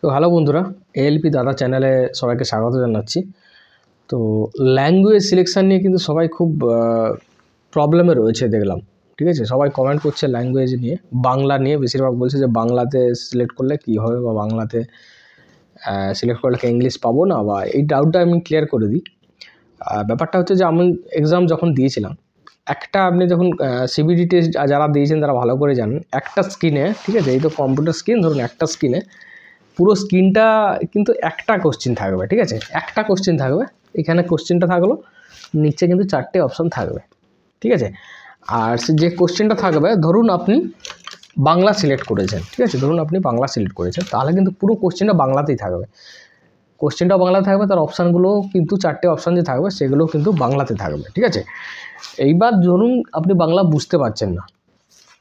তো হ্যালো বন্ধুরা এএলপি দাদা চ্যানেলে সবাইকে স্বাগত জানাচ্ছি তো ল্যাঙ্গুয়েজ সিলেকশান নিয়ে কিন্তু সবাই খুব প্রবলেমে রয়েছে দেখলাম ঠিক আছে সবাই কমেন্ট করছে ল্যাঙ্গুয়েজ নিয়ে বাংলা নিয়ে বেশিরভাগ বলছে যে বাংলাতে সিলেক্ট করলে কী হবে বা বাংলাতে সিলেক্ট করলে ইংলিশ পাবো না বা এই ডাউটটা আমি ক্লিয়ার করে দিই ব্যাপারটা হচ্ছে যে আমি এক্সাম যখন দিয়েছিলাম একটা আপনি যখন সিবিডি টেস্ট যারা দিয়েছেন তারা ভালো করে জানেন একটা স্ক্রিনে ঠিক আছে এই তো কম্পিউটার স্ক্রিন ধরুন একটা স্ক্রিনে পুরো স্ক্রিনটা কিন্তু একটা কোশ্চিন থাকবে ঠিক আছে একটা কোশ্চিন থাকবে এখানে কোশ্চিনটা থাকলো নিচে কিন্তু চারটে অপশান থাকবে ঠিক আছে আর যে কোশ্চেনটা থাকবে ধরুন আপনি বাংলা সিলেক্ট করেছেন ঠিক আছে ধরুন আপনি বাংলা সিলেক্ট করেছেন তাহলে কিন্তু পুরো কোশ্চেনটা বাংলাতেই থাকবে কোশ্চেনটা বাংলা থাকবে তার অপশানগুলো কিন্তু চারটে অপশান যে থাকবে সেগুলো কিন্তু বাংলাতে থাকবে ঠিক আছে এইবার ধরুন আপনি বাংলা বুঝতে পারছেন না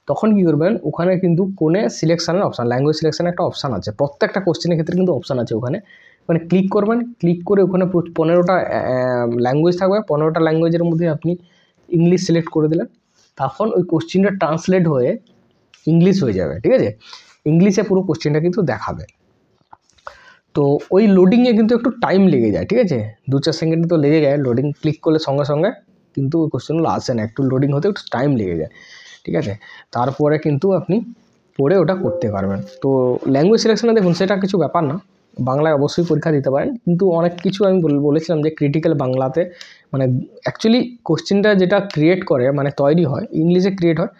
তখন কী করবেন ওখানে কিন্তু কোনে সিলেকশানের অপশান ল্যাঙ্গুয়েজ সিলেকশানের একটা অপশান আছে প্রত্যেকটা কোশ্চেনের ক্ষেত্রে কিন্তু অপশান আছে ওখানে মানে ক্লিক করবেন ক্লিক করে ওখানে পনেরোটা ল্যাঙ্গুয়েজ থাকবে পনেরোটা ল্যাঙ্গুয়েজের মধ্যে আপনি ইংলিশ সিলেক্ট করে দিলেন তখন ওই কোশ্চেনটা ট্রান্সলেট হয়ে ইংলিশ হয়ে যাবে ঠিক আছে ইংলিশে পুরো কোশ্চেনটা কিন্তু দেখাবে তো ওই লোডিংয়ে কিন্তু একটু টাইম লেগে যায় ঠিক আছে দু চার সেকেন্ড তো লেগে যায় লোডিং ক্লিক করলে সঙ্গে সঙ্গে কিন্তু ওই কোশ্চেনগুলো আসে না একটু লোডিং হতে একটু টাইম লেগে যায় ঠিক আছে তারপরে কিন্তু আপনি পড়ে ওটা করতে পারবেন তো ল্যাঙ্গুয়েজ সিলেকশনে দেখুন সেটা কিছু ব্যাপার না বাংলায় অবশ্যই পরীক্ষা দিতে পারেন কিন্তু অনেক কিছু আমি বলেছিলাম যে ক্রিটিক্যাল বাংলাতে মানে অ্যাকচুয়ালি কোশ্চেনটা যেটা ক্রিয়েট করে মানে তৈরি হয় ইংলিশে ক্রিয়েট হয়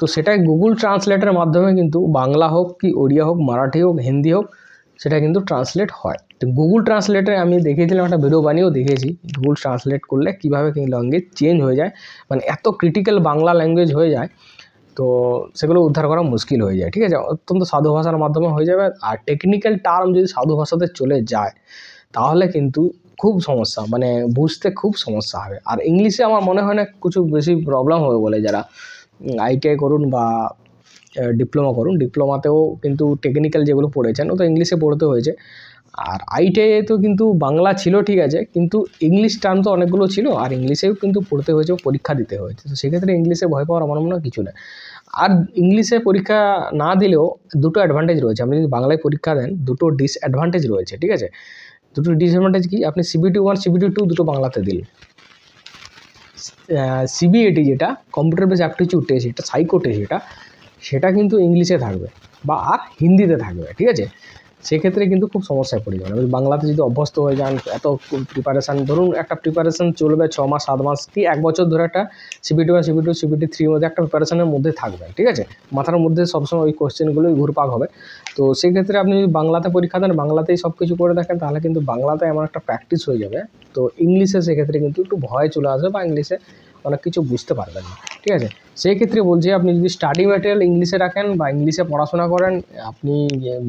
তো সেটাই গুগল ট্রান্সলেটের মাধ্যমে কিন্তু বাংলা হোক কি ওড়িয়া হোক মারাঠি হোক হিন্দি হোক সেটা কিন্তু ট্রান্সলেট হয় তো গুগল ট্রান্সলেটে আমি দেখিয়েছিলাম একটা ভিডিও বানিয়েও দেখেছি গুগল ট্রান্সলেট করলে কীভাবে কি ল্যাঙ্গুয়েজ চেঞ্জ হয়ে যায় মানে এত ক্রিটিক্যাল বাংলা ল্যাঙ্গুয়েজ হয়ে যায় তো সেগুলো উদ্ধার করা মুশকিল হয়ে যায় ঠিক আছে অত্যন্ত সাধু ভাষার মাধ্যমে হয়ে যাবে আর টেকনিক্যাল টার্ম যদি সাধু ভাষাতে চলে যায় তাহলে কিন্তু খুব সমস্যা মানে বুঝতে খুব সমস্যা হবে আর ইংলিশে আমার মনে হয় না কিছু বেশি প্রবলেম হবে বলে যারা আইটিআই করুন বা ডিপ্লোমা করুন ডিপ্লোমাতেও কিন্তু টেকনিক্যাল যেগুলো পড়েছেন ও তো ইংলিশে পড়তে হয়েছে আর আইটিআইয়ে তো কিন্তু বাংলা ছিল ঠিক আছে কিন্তু ইংলিশ টার্ম তো অনেকগুলো ছিল আর ইংলিশেও কিন্তু পড়তে হয়েছে পরীক্ষা দিতে হয়েছে তো সেক্ষেত্রে ইংলিশে ভয় পাওয়ার আমার মনে হয় কিছু না আর ইংলিশে পরীক্ষা না দিলেও দুটো অ্যাডভান্টেজ রয়েছে আপনি যদি বাংলায় পরীক্ষা দেন দুটো ডিসঅ্যাডভান্টেজ রয়েছে ঠিক আছে দুটো ডিসঅ্যাডভান্টেজ কি আপনি সিবিটি ওয়ান সিবিটি টু দুটো বাংলাতে দিলেন সিবিএটি যেটা কম্পিউটার বেস অ্যাপটিচিউড টেস্ট এটা সাইকো টেস্ট এটা সেটা কিন্তু ইংলিশে থাকবে বা আর হিন্দিতে থাকবে ঠিক আছে সেক্ষেত্রে কিন্তু খুব সমস্যায় পড়ে যাবেন বাংলাতে যদি অভ্যস্ত হয়ে যান এত প্রিপারেশান ধরুন একটা প্রিপারেশান চলবে ছ মাস সাত মাস কি এক বছর ধরে একটা CBT one CBT two CBT থ্রির মধ্যে একটা প্রিপারেশানের মধ্যে থাকবেন ঠিক আছে মাথার মধ্যে সবসময় ওই কোয়েশ্চেনগুলোই ঘুরপাক হবে তো সেক্ষেত্রে আপনি যদি বাংলাতে পরীক্ষা দেন বাংলাতেই সব কিছু করে দেখেন তাহলে কিন্তু বাংলাতে এমন একটা প্র্যাকটিস হয়ে যাবে তো ইংলিশে সেক্ষেত্রে কিন্তু একটু ভয় চলে আসবে বা ইংলিশে অনেক কিছু বুঝতে পারবেন না ঠিক আছে সেই ক্ষেত্রে বলছি আপনি যদি স্টাডি ম্যাটেরিয়াল ইংলিশে রাখেন বা ইংলিশে পড়াশোনা করেন আপনি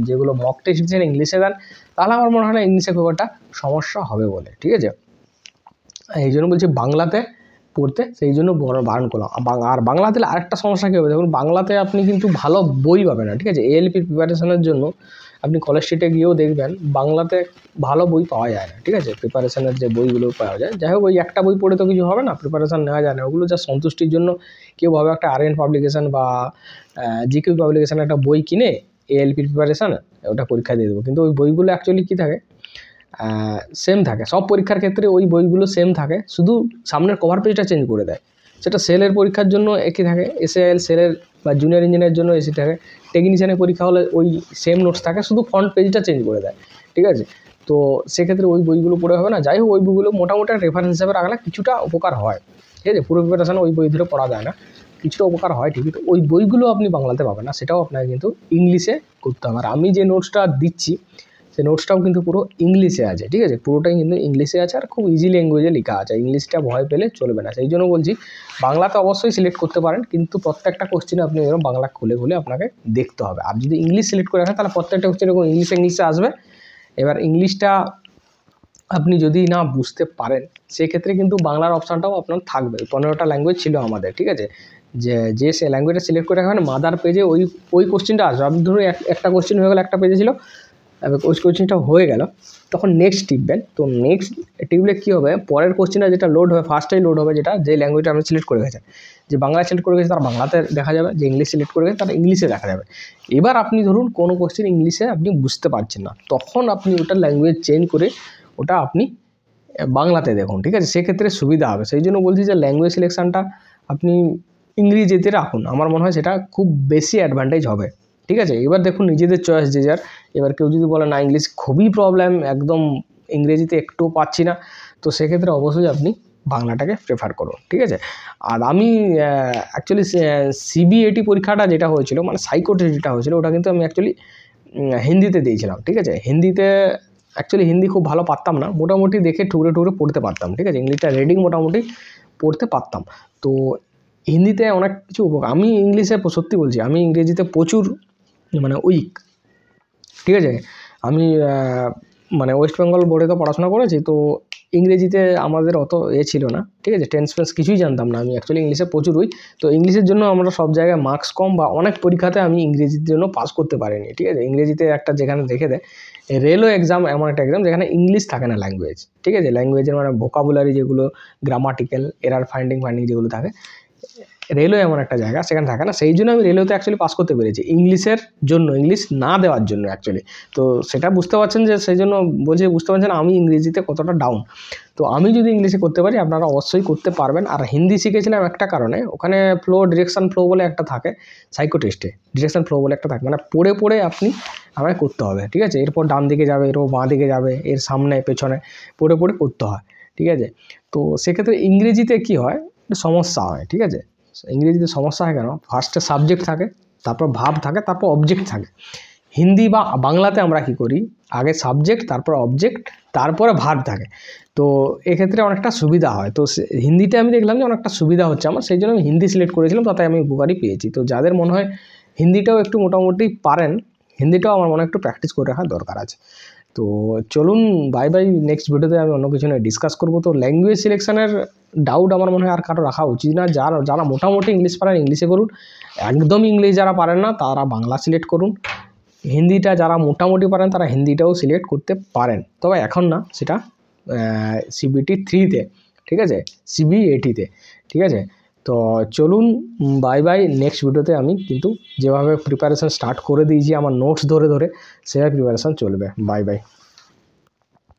যেগুলো মক টেস্ট দিচ্ছেন ইংলিশে দেন তাহলে আমার মনে হয় না ইংলিশে খুব একটা সমস্যা হবে বলে ঠিক আছে এই জন্য বলছি বাংলাতে পড়তে সেই জন্য বারণ করলাম আর বাংলাতে আরেকটা সমস্যা কী হবে দেখুন বাংলাতে আপনি কিন্তু ভালো বই পাবেন না ঠিক আছে এএলপির প্রিপারেশনের জন্য আপনি কলেজ স্ট্রিটে গিয়েও দেখবেন বাংলাতে ভালো বই পাওয়া যায় না ঠিক আছে প্রিপারেশানের যে বইগুলো পাওয়া যায় যাই হোক ওই একটা বই পড়ে তো কিছু হবে না প্রিপারেশান নেওয়া যায় না ওগুলো যা সন্তুষ্টির জন্য কেউ ভাবে একটা আর এন পাবলিকেশান বা জি কেউ পাবলিকেশান একটা বই কিনে এএলপি প্রিপারেশান ওটা পরীক্ষা দিয়ে দেবো কিন্তু ওই বইগুলো অ্যাকচুয়ালি কী থাকে সেম থাকে সব পরীক্ষার ক্ষেত্রে ওই বইগুলো সেম থাকে শুধু সামনের কভার পেজটা চেঞ্জ করে দেয় সেটা সেলের পরীক্ষার জন্য একই থাকে এসএআইএল সেলের বা জুনিয়র ইঞ্জিনিয়ার জন্য এসি থাকে টেকনিশিয়ানের পরীক্ষা হলে ওই সেম নোটস থাকে শুধু ফ্রন্ট পেজটা চেঞ্জ করে দেয় ঠিক আছে তো সেক্ষেত্রে ওই বইগুলো পড়ে হবে না যাই হোক ওই বইগুলো মোটামুটি রেফারেন্স হিসাবে রাখলে কিছুটা উপকার হয় ঠিক আছে পুরো প্রিপারেশান ওই বই ধরে পড়া যায় না কিছুটা উপকার হয় ঠিকই তো ওই বইগুলো আপনি বাংলাতে পাবেন না সেটাও আপনাকে কিন্তু ইংলিশে করতে হবে আর আমি যে নোটসটা দিচ্ছি সে নোটসটাও কিন্তু পুরো ইংলিশে আছে ঠিক আছে পুরোটাই কিন্তু ইংলিশে আছে আর খুব ইজি ল্যাঙ্গুয়েজে লেখা আছে ইংলিশটা ভয় পেলে চলবে না সেই জন্য বলছি বাংলা তো অবশ্যই সিলেক্ট করতে পারেন কিন্তু প্রত্যেকটা কোশ্চেনে আপনি এরকম বাংলা খুলে খুলে আপনাকে দেখতে হবে আর যদি ইংলিশ সিলেক্ট করে রাখেন তাহলে প্রত্যেকটা কোশ্চেন এরকম ইংলিশে ইংলিশে আসবে এবার ইংলিশটা আপনি যদি না বুঝতে পারেন সেক্ষেত্রে কিন্তু বাংলার অপশানটাও আপনার থাকবে পনেরোটা ল্যাঙ্গুয়েজ ছিল আমাদের ঠিক আছে যে যে সে ল্যাঙ্গুয়েজটা সিলেক্ট করে রাখবেন মাদার পেজে ওই ওই কোশ্চেনটা আসবে আপনি ধরুন একটা কোশ্চেন হয়ে গেলো একটা পেজে ছিল ওই কোশ্চেনটা হয়ে গেল তখন নেক্সট টিপবেন তো নেক্সট টিপলে কী হবে পরের কোশ্চেনটা যেটা লোড হবে ফার্স্টেই লোড হবে যেটা যে ল্যাঙ্গুয়েজটা আপনি সিলেক্ট করে গেছেন যে বাংলা সিলেক্ট করে গেছে তার বাংলাতে দেখা যাবে যে ইংলিশ সিলেক্ট করে গেছে তার ইংলিশে দেখা যাবে এবার আপনি ধরুন কোনো কোশ্চেন ইংলিশে আপনি বুঝতে পারছেন না তখন আপনি ওটা ল্যাঙ্গুয়েজ চেঞ্জ করে ওটা আপনি বাংলাতে দেখুন ঠিক আছে সেক্ষেত্রে সুবিধা হবে সেই জন্য বলছি যে ল্যাঙ্গুয়েজ সিলেকশানটা আপনি ইংরেজিতে রাখুন আমার মনে হয় সেটা খুব বেশি অ্যাডভান্টেজ হবে ঠিক আছে এবার দেখুন নিজেদের চয়েস যে যার এবার কেউ যদি বলে না ইংলিশ খুবই প্রবলেম একদম ইংরেজিতে একটুও পাচ্ছি না তো সেক্ষেত্রে অবশ্যই আপনি বাংলাটাকে প্রেফার করুন ঠিক আছে আর আমি অ্যাকচুয়ালি সিবিএটি পরীক্ষাটা যেটা হয়েছিল মানে সাইকোটে যেটা হয়েছিল ওটা কিন্তু আমি অ্যাকচুয়ালি হিন্দিতে দিয়েছিলাম ঠিক আছে হিন্দিতে অ্যাকচুয়ালি হিন্দি খুব ভালো পারতাম না মোটামুটি দেখে টুকরে টুকরে পড়তে পারতাম ঠিক আছে ইংলিশটা রেডিং মোটামুটি পড়তে পারতাম তো হিন্দিতে অনেক কিছু আমি ইংলিশে সত্যি বলছি আমি ইংরেজিতে প্রচুর মানে উইক ঠিক আছে আমি মানে ওয়েস্ট বেঙ্গল বোর্ডে তো পড়াশোনা করেছি তো ইংরেজিতে আমাদের অত এ ছিল না ঠিক আছে টেন্স ফেন্স কিছুই জানতাম না আমি অ্যাকচুয়ালি ইংলিশে প্রচুর তো ইংলিশের জন্য আমরা সব জায়গায় মার্কস কম বা অনেক পরীক্ষাতে আমি ইংরেজির জন্য পাস করতে পারিনি ঠিক আছে ইংরেজিতে একটা যেখানে দেখে দেয় রেলওয়ে এক্সাম এমন একটা এক্সাম যেখানে ইংলিশ থাকে না ল্যাঙ্গুয়েজ ঠিক আছে ল্যাঙ্গুয়েজের মানে ভোকাবুলারি যেগুলো গ্রামাটিক্যাল এরার ফাইন্ডিং ফাইন্ডিং যেগুলো থাকে রেলও এমন একটা জায়গা সেখানে থাকে না সেই জন্য আমি রেলওয়েতে অ্যাকচুয়ালি পাস করতে পেরেছি ইংলিশের জন্য ইংলিশ না দেওয়ার জন্য অ্যাকচুয়ালি তো সেটা বুঝতে পারছেন যে সেই জন্য বলছি বুঝতে পারছেন আমি ইংরেজিতে কতটা ডাউন তো আমি যদি ইংলিশে করতে পারি আপনারা অবশ্যই করতে পারবেন আর হিন্দি শিখেছিলাম একটা কারণে ওখানে ফ্লো ডিরেকশান ফ্লো বলে একটা থাকে সাইকো টেস্টে ডিরেকশান ফ্লো বলে একটা থাকে মানে পড়ে পড়ে আপনি আমায় করতে হবে ঠিক আছে এরপর ডান দিকে যাবে এরপর বাঁ দিকে যাবে এর সামনে পেছনে পড়ে পড়ে করতে হয় ঠিক আছে তো সেক্ষেত্রে ইংরেজিতে কি হয় সমস্যা হয় ঠিক আছে ইংরেজিতে সমস্যা হয় কেন ফার্স্টে সাবজেক্ট থাকে তারপর ভাব থাকে তারপর অবজেক্ট থাকে হিন্দি বা বাংলাতে আমরা কি করি আগে সাবজেক্ট তারপর অবজেক্ট তারপরে ভাব থাকে তো এক্ষেত্রে অনেকটা সুবিধা হয় তো হিন্দিতে আমি দেখলাম যে অনেকটা সুবিধা হচ্ছে আমার সেই জন্য আমি হিন্দি সিলেক্ট করেছিলাম তাতে আমি উপকারই পেয়েছি তো যাদের মনে হয় হিন্দিটাও একটু মোটামুটি পারেন হিন্দিটাও আমার মনে একটু প্র্যাকটিস করে রাখার দরকার আছে তো চলুন বাই বাই নেক্সট ভিডিওতে আমি অন্য কিছু নিয়ে ডিসকাস করবো তো ল্যাঙ্গুয়েজ সিলেকশানের ডাউট আমার মনে হয় আর কারো রাখা উচিত না যারা যারা মোটামুটি ইংলিশ পারেন ইংলিশে করুন একদম ইংলিশ যারা পারেন না তারা বাংলা সিলেক্ট করুন হিন্দিটা যারা মোটামুটি পারেন তারা হিন্দিটাও সিলেক্ট করতে পারেন তবে এখন না সেটা সিবিটি থ্রিতে ঠিক আছে সিবিএটিতে ঠিক আছে তো চলুন বাই বাই নেক্সট ভিডিওতে আমি কিন্তু যেভাবে প্রিপারেশান স্টার্ট করে দিয়েছি আমার নোটস ধরে ধরে সেভাবে প্রিপারেশান চলবে বাই বাই